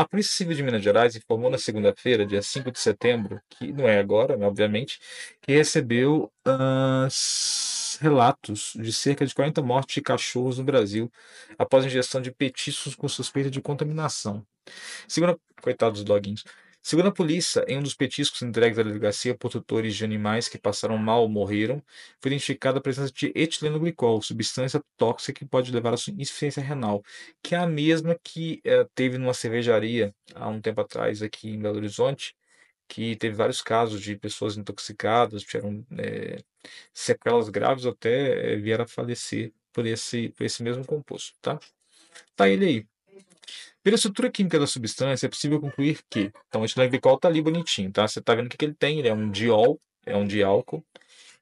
A Polícia Civil de Minas Gerais informou na segunda-feira, dia 5 de setembro, que não é agora, né, obviamente, que recebeu uh, relatos de cerca de 40 mortes de cachorros no Brasil após ingestão de petiscos com suspeita de contaminação. Segundo, coitados dos doguinhos. Segundo a polícia, em um dos petiscos entregues à delegacia por tutores de animais que passaram mal ou morreram, foi identificada a presença de glicol, substância tóxica que pode levar à insuficiência renal, que é a mesma que eh, teve numa cervejaria há um tempo atrás aqui em Belo Horizonte, que teve vários casos de pessoas intoxicadas, tiveram é, sequelas graves, até é, vieram a falecer por esse, por esse mesmo composto, tá? Tá ele aí. Pela estrutura química da substância, é possível concluir que. Então, o etileno glicol está ali bonitinho, tá? Você está vendo o que, que ele tem? Ele é um diol, é um diálcool.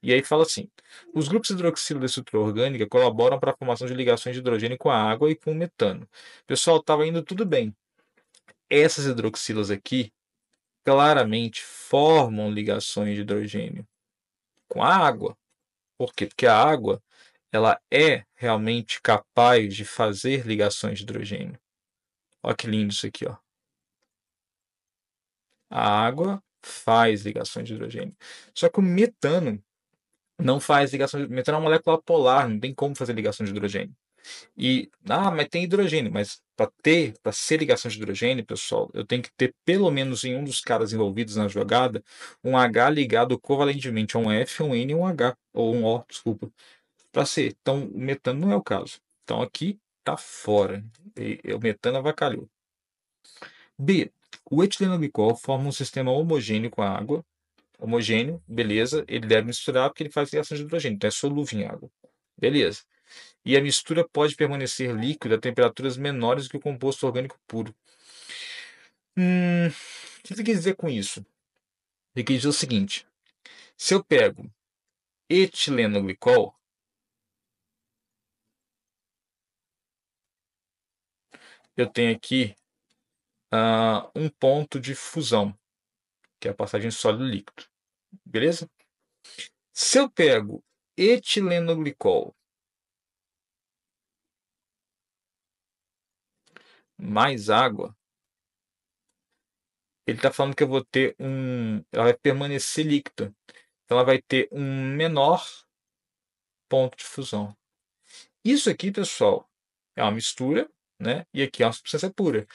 E aí fala assim: os grupos hidroxilo da estrutura orgânica colaboram para a formação de ligações de hidrogênio com a água e com o metano. Pessoal, estava indo tudo bem. Essas hidroxilas aqui claramente formam ligações de hidrogênio com a água. Por quê? Porque a água ela é realmente capaz de fazer ligações de hidrogênio. Olha que lindo isso aqui, ó. A água faz ligações de hidrogênio. Só que o metano não faz ligação de metano é uma molécula polar, não tem como fazer ligação de hidrogênio. E ah, mas tem hidrogênio, mas para ter, para ser ligação de hidrogênio, pessoal, eu tenho que ter pelo menos em um dos caras envolvidos na jogada um H ligado covalentemente a um F, um N, um H ou um O, desculpa, para ser. Então, o metano não é o caso. Então aqui tá fora e o metano avacalhou. B. O etilenoglicol forma um sistema homogêneo com a água. Homogêneo, beleza. Ele deve misturar porque ele faz reação de hidrogênio, então é solúvel em água. Beleza. E a mistura pode permanecer líquida a temperaturas menores que o composto orgânico puro. Hum, o que ele quer dizer com isso? Ele quer dizer o seguinte: se eu pego etilenoglicol, eu tenho aqui uh, um ponto de fusão, que é a passagem sólido-líquido. Beleza? Se eu pego etilenoglicol mais água, ele está falando que eu vou ter um. Ela vai permanecer líquida. Então ela vai ter um menor ponto de fusão. Isso aqui, pessoal, é uma mistura né? E aqui a substância é pura.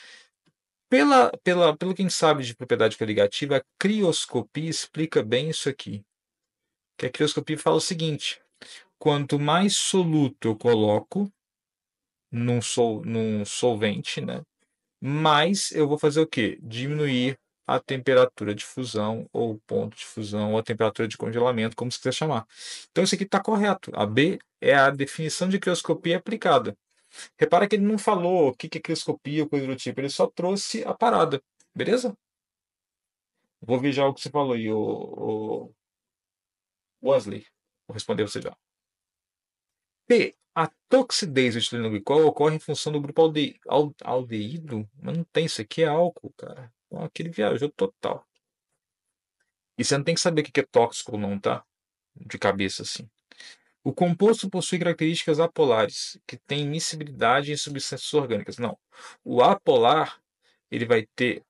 Pela, pela, pelo que a gente sabe de propriedade coligativa, a crioscopia explica bem isso aqui. Que a crioscopia fala o seguinte: quanto mais soluto eu coloco num, sol, num solvente, né? mais eu vou fazer o quê? Diminuir a temperatura de fusão, ou ponto de fusão, ou a temperatura de congelamento, como se quiser chamar. Então, isso aqui está correto. A B é a definição de crioscopia aplicada. Repara que ele não falou o que, que é crioscopia, coisa do tipo, ele só trouxe a parada, beleza? Vou ver já o que você falou aí, o, o Wesley. Vou responder você já. P. A toxidez do etileno glicol ocorre em função do grupo alde... aldeído? Mas não tem, isso aqui é álcool, cara. Então aqui ele viajou total. E você não tem que saber o que é tóxico ou não, tá? De cabeça assim. O composto possui características apolares, que têm miscibilidade em substâncias orgânicas. Não. O apolar, ele vai ter.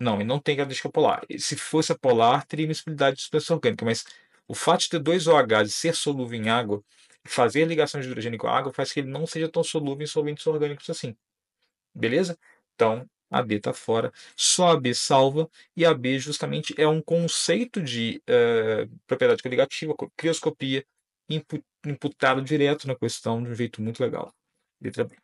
Não, ele não tem característica polar. Se fosse apolar, teria miscibilidade em substância orgânica, mas o fato de ter dois OH e ser solúvel em água, fazer ligação de hidrogênio com a água, faz que ele não seja tão solúvel em solventes orgânicos assim. Beleza? Então, a D está fora. Só a B salva, e a B justamente é um conceito de uh, propriedade coligativa, crioscopia, imputado direto na questão de um jeito muito legal. Letra B.